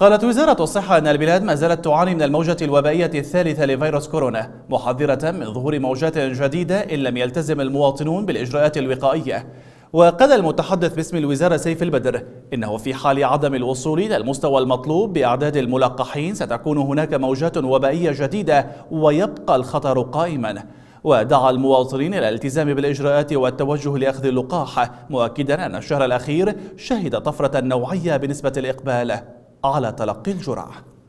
قالت وزارة الصحة أن البلاد ما زالت تعاني من الموجة الوبائية الثالثة لفيروس كورونا محذرة من ظهور موجات جديدة إن لم يلتزم المواطنون بالإجراءات الوقائية وقال المتحدث باسم الوزارة سيف البدر إنه في حال عدم الوصول إلى المستوى المطلوب بأعداد الملقحين ستكون هناك موجات وبائية جديدة ويبقى الخطر قائماً ودعا المواطنين إلى الالتزام بالإجراءات والتوجه لأخذ اللقاح مؤكدا أن الشهر الأخير شهد طفرة نوعية بنسبة الإقبال على تلقي الجرعه